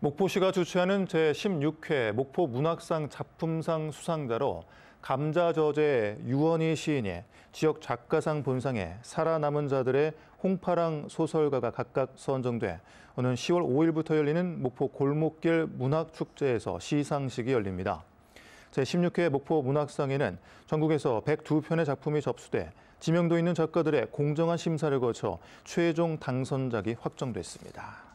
목포시가 주최하는 제16회 목포 문학상 작품상 수상자로 감자저제 유원희 시인의 지역 작가상 본상에 살아남은 자들의 홍파랑 소설가가 각각 선정돼 오는 10월 5일부터 열리는 목포 골목길 문학축제에서 시상식이 열립니다. 제16회 목포 문학상에는 전국에서 102편의 작품이 접수돼 지명도 있는 작가들의 공정한 심사를 거쳐 최종 당선작이 확정됐습니다.